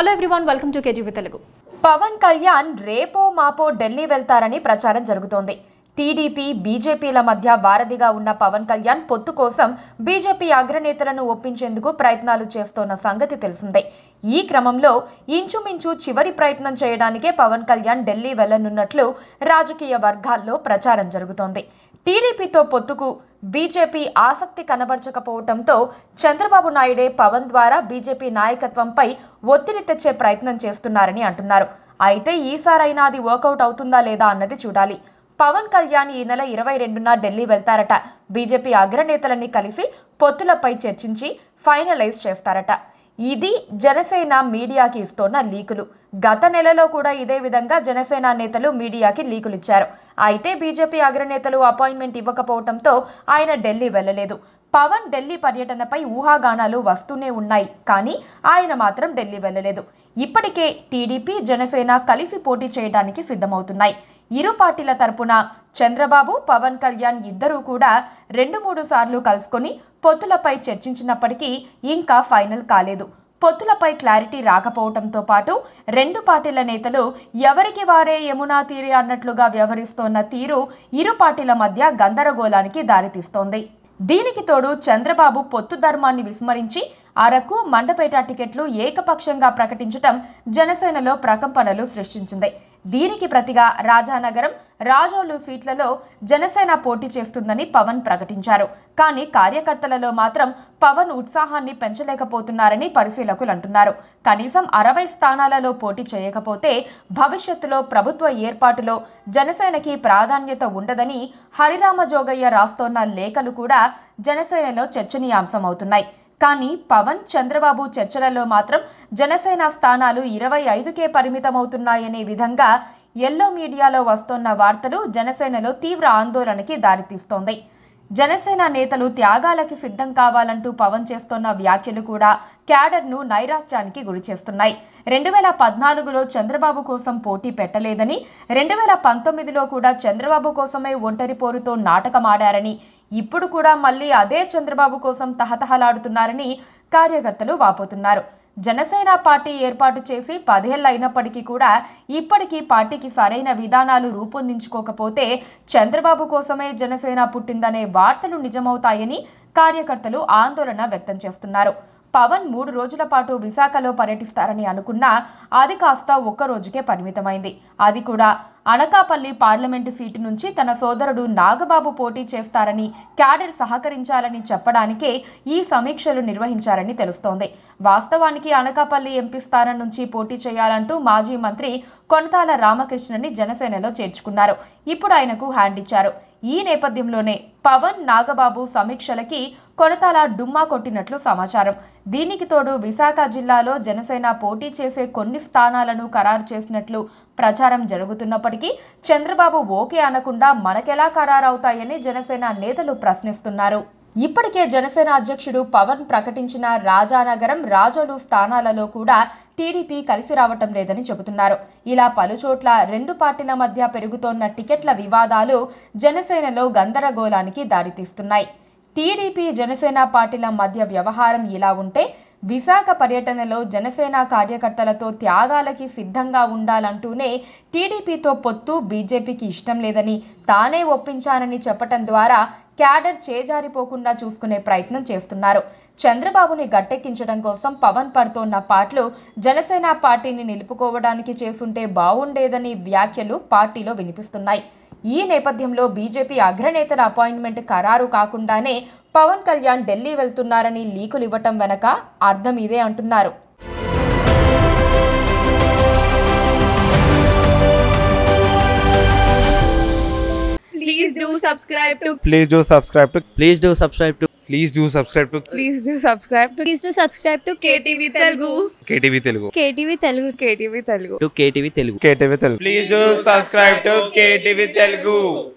hello everyone welcome to KG Telugu Pavan Kalyan రేపో మాపో ఢిల్లీ వెళ్తారని ప్రచారం జరుగుతోంది టీడీపీ బీజేపీల మధ్య వారధిగా ఉన్న పవన్ కళ్యాణ్ పొత్తు కోసం బీజేపీ అగ్రనేతలను ఒప్పించేందుకు ప్రయత్నాలు చేస్తోన్న సంగతి తెలిసిందే ఈ క్రమంలో ఇంచుమించు చివరి ప్రయత్నం చేయడానికే పవన్ కళ్యాణ్ ఢిల్లీ వెళ్లనున్నట్లు రాజకీయ వర్గాల్లో ప్రచారం జరుగుతోంది టీడీపీతో పొత్తుకు బీజేపీ ఆసక్తి కనబరచకపోవడంతో చంద్రబాబు నాయుడే పవన్ ద్వారా బీజేపీ నాయకత్వంపై ఒత్తిడి తెచ్చే ప్రయత్నం చేస్తున్నారని అంటున్నారు అయితే ఈసారైనా అది వర్కౌట్ అవుతుందా లేదా అన్నది చూడాలి పవన్ కళ్యాణ్ ఈ నెల ఇరవై రెండున ఢిల్లీ వెళ్తారట బీజేపీ అగ్రనేతలన్నీ కలిసి పొత్తులపై చర్చించి ఫైనలైజ్ చేస్తారట ఇది జనసేన మీడియాకి ఇస్తోన్న లీకులు గత నెలలో కూడా ఇదే విధంగా జనసేన నేతలు మీడియాకి లీకులిచ్చారు అయితే బీజేపీ అగ్రనేతలు అపాయింట్మెంట్ ఇవ్వకపోవడంతో ఆయన ఢిల్లీ వెళ్లలేదు పవన్ ఢిల్లీ పర్యటనపై ఊహాగానాలు వస్తూనే ఉన్నాయి కానీ ఆయన మాత్రం ఢిల్లీ వెళ్లలేదు ఇప్పటికే టీడీపీ జనసేన కలిసి పోటీ చేయడానికి సిద్ధమవుతున్నాయి ఇరు పార్టీల తరపున చంద్రబాబు పవన్ కళ్యాణ్ ఇద్దరూ కూడా రెండు మూడు సార్లు కలుసుకొని పొత్తులపై చర్చించినప్పటికీ ఇంకా ఫైనల్ కాలేదు పొత్తులపై క్లారిటీ రాకపోవడంతో పాటు రెండు పార్టీల నేతలు ఎవరికి వారే యమునా తీరి అన్నట్లుగా వ్యవహరిస్తోన్న తీరు ఇరు పార్టీల మధ్య గందరగోళానికి దారితీస్తోంది దీనికి తోడు చంద్రబాబు పొత్తు ధర్మాన్ని విస్మరించి అరకు మండపేట టికెట్లు ఏకపక్షంగా ప్రకటించడం జనసేనలో ప్రకంపనలు సృష్టించింది దీనికి ప్రతిగా రాజానగరం రాజోలు సీట్లలో జనసేన పోటీ చేస్తుందని పవన్ ప్రకటించారు కానీ కార్యకర్తలలో మాత్రం పవన్ ఉత్సాహాన్ని పెంచలేకపోతున్నారని పరిశీలకులు అంటున్నారు కనీసం అరవై స్థానాలలో పోటీ చేయకపోతే భవిష్యత్తులో ప్రభుత్వ ఏర్పాటులో జనసేనకి ప్రాధాన్యత ఉండదని హరిరామ జోగయ్య రాస్తోన్న లేఖలు కూడా జనసేనలో చర్చనీయాంశం అవుతున్నాయి కానీ పవన్ చంద్రబాబు చర్చలలో మాత్రం జనసేన స్థానాలు ఇరవై ఐదుకే పరిమితమవుతున్నాయనే విధంగా ఎల్లో మీడియాలో వస్తున్న వార్తలు జనసేనలో తీవ్ర ఆందోళనకి దారితీస్తోంది జనసేన నేతలు త్యాగాలకి సిద్ధం కావాలంటూ పవన్ చేస్తోన్న వ్యాఖ్యలు కూడా క్యాడర్ను నైరాశ్యానికి గురిచేస్తున్నాయి రెండు వేల పద్నాలుగులో చంద్రబాబు కోసం పోటీ పెట్టలేదని రెండు వేల పంతొమ్మిదిలో కూడా చంద్రబాబు కోసమే ఒంటరి పోరుతో నాటకమాడారని ఇప్పుడు కూడా మళ్ళీ అదే చంద్రబాబు కోసం తహతహలాడుతున్నారని కార్యకర్తలు వాపోతున్నారు జనసేన పార్టీ ఏర్పాటు చేసి పదేళ్ళు అయినప్పటికీ కూడా ఇప్పటికీ పార్టీకి సరైన విధానాలు రూపొందించుకోకపోతే చంద్రబాబు కోసమే జనసేన పుట్టిందనే వార్తలు నిజమవుతాయని కార్యకర్తలు ఆందోళన వ్యక్తం చేస్తున్నారు పవన్ మూడు రోజుల పాటు విశాఖలో పర్యటిస్తారని అనుకున్నా అది కాస్త ఒక్క రోజుకే పరిమితమైంది అది కూడా అనకాపల్లి పార్లమెంటు సీటు నుంచి తన సోదరుడు నాగబాబు పోటీ చేస్తారని క్యాడర్ సహకరించాలని చెప్పడానికే ఈ సమీక్షలు నిర్వహించారని తెలుస్తోంది వాస్తవానికి అనకాపల్లి ఎంపీ స్థానం నుంచి పోటీ చేయాలంటూ మాజీ మంత్రి కొనతాల రామకృష్ణని జనసేనలో చేర్చుకున్నారు ఇప్పుడు ఆయనకు హ్యాండ్ ఇచ్చారు ఈ నేపథ్యంలోనే పవన్ నాగబాబు సమీక్షలకి కొరతాల డుమ్మా కొట్టినట్లు సమాచారం దీనికి తోడు విశాఖ జిల్లాలో జనసేన పోటీ చేసే కొన్ని స్థానాలను ఖరారు చేసినట్లు ప్రచారం జరుగుతున్నప్పటికీ చంద్రబాబు ఓకే అనకుండా మనకెలా ఖరారవుతాయని జనసేన నేతలు ప్రశ్నిస్తున్నారు ఇప్పటికే జనసేన అధ్యక్షుడు పవన్ ప్రకటించిన రాజానగరం రాజోలు స్థానాలలో కూడా టీడీపీ కలిసి రావటం లేదని చెబుతున్నారు ఇలా పలుచోట్ల రెండు పార్టీల మధ్య పెరుగుతోన్న టికెట్ల వివాదాలు జనసేనలో గందరగోళానికి దారితీస్తున్నాయి టీడీపీ జనసేన పార్టీల మధ్య వ్యవహారం ఇలా ఉంటే విశాఖ పర్యటనలో జనసేన కార్యకర్తలతో త్యాగాలకి సిద్ధంగా ఉండాలంటూనే టీడీపీతో పొత్తు బీజేపీకి ఇష్టం లేదని తానే ఒప్పించానని చెప్పటం ద్వారా క్యాడర్ చేజారిపోకుండా చూసుకునే ప్రయత్నం చేస్తున్నారు చంద్రబాబుని గట్టెక్కించడం కోసం పవన్ పడుతోన్న పాటలు జనసేన పార్టీని నిలుపుకోవడానికి చేసుంటే బాగుండేదని వ్యాఖ్యలు పార్టీలో వినిపిస్తున్నాయి ఈ నేపథ్యంలో బీజేపీ అగ్రనేతల అపాయింట్మెంట్ ఖరారు కాకుండానే పవన్ కళ్యాణ్ ఢిల్లీ వెళ్తున్నారని లీకులు ఇవ్వటం వెనక అర్థం ఇదే అంటున్నారు తెలుగు